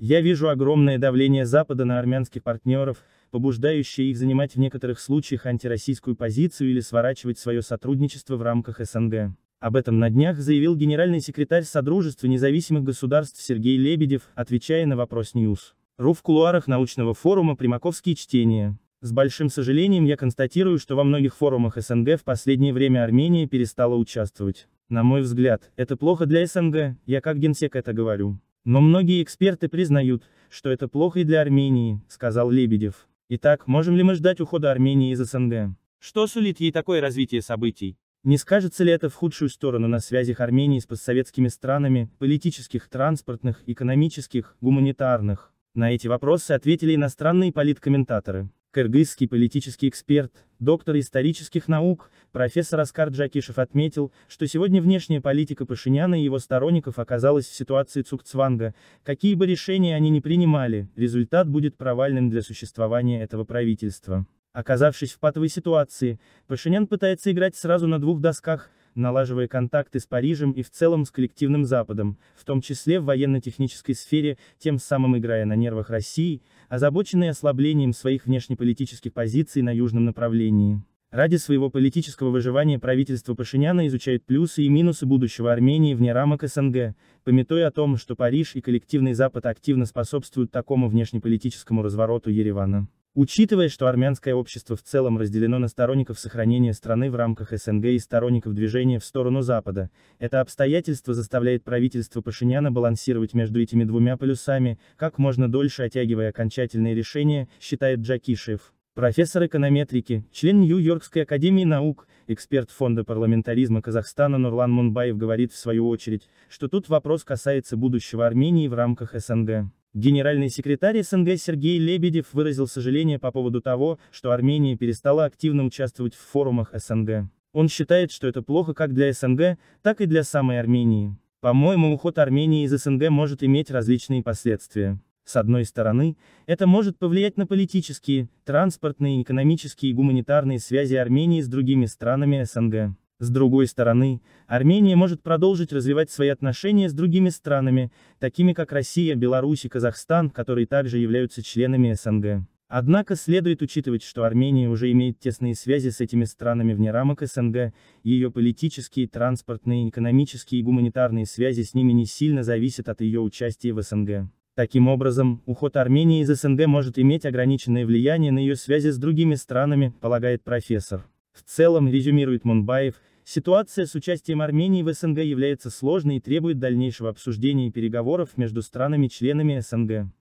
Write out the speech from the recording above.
Я вижу огромное давление Запада на армянских партнеров, побуждающее их занимать в некоторых случаях антироссийскую позицию или сворачивать свое сотрудничество в рамках СНГ. Об этом на днях заявил генеральный секретарь Содружества независимых государств Сергей Лебедев, отвечая на вопрос Ньюс. РУ в кулуарах научного форума «Примаковские чтения». С большим сожалением я констатирую, что во многих форумах СНГ в последнее время Армения перестала участвовать. На мой взгляд, это плохо для СНГ, я как генсек это говорю. Но многие эксперты признают, что это плохо и для Армении, сказал Лебедев. Итак, можем ли мы ждать ухода Армении из СНГ? Что сулит ей такое развитие событий? Не скажется ли это в худшую сторону на связях Армении с постсоветскими странами, политических, транспортных, экономических, гуманитарных? На эти вопросы ответили иностранные политкомментаторы. Кыргызский политический эксперт, доктор исторических наук, профессор Аскар Джакишев отметил, что сегодня внешняя политика Пашиняна и его сторонников оказалась в ситуации Цукцванга, какие бы решения они ни принимали, результат будет провальным для существования этого правительства. Оказавшись в патовой ситуации, Пашинян пытается играть сразу на двух досках, налаживая контакты с Парижем и в целом с коллективным Западом, в том числе в военно-технической сфере, тем самым играя на нервах России, озабоченной ослаблением своих внешнеполитических позиций на южном направлении. Ради своего политического выживания правительство Пашиняна изучает плюсы и минусы будущего Армении вне рамок СНГ, пометуя о том, что Париж и коллективный Запад активно способствуют такому внешнеполитическому развороту Еревана. Учитывая, что армянское общество в целом разделено на сторонников сохранения страны в рамках СНГ и сторонников движения в сторону Запада, это обстоятельство заставляет правительство Пашиняна балансировать между этими двумя полюсами, как можно дольше оттягивая окончательные решения, считает Джакишев. Профессор эконометрики, член Нью-Йоркской академии наук, эксперт Фонда парламентаризма Казахстана Нурлан Мунбаев говорит в свою очередь, что тут вопрос касается будущего Армении в рамках СНГ. Генеральный секретарь СНГ Сергей Лебедев выразил сожаление по поводу того, что Армения перестала активно участвовать в форумах СНГ. Он считает, что это плохо как для СНГ, так и для самой Армении. По-моему, уход Армении из СНГ может иметь различные последствия. С одной стороны, это может повлиять на политические, транспортные, экономические и гуманитарные связи Армении с другими странами СНГ. С другой стороны, Армения может продолжить развивать свои отношения с другими странами, такими как Россия, Беларусь и Казахстан, которые также являются членами СНГ. Однако следует учитывать, что Армения уже имеет тесные связи с этими странами вне рамок СНГ, ее политические, транспортные, экономические и гуманитарные связи с ними не сильно зависят от ее участия в СНГ. Таким образом, уход Армении из СНГ может иметь ограниченное влияние на ее связи с другими странами, полагает профессор. В целом, резюмирует Монбаев, ситуация с участием Армении в СНГ является сложной и требует дальнейшего обсуждения и переговоров между странами-членами СНГ.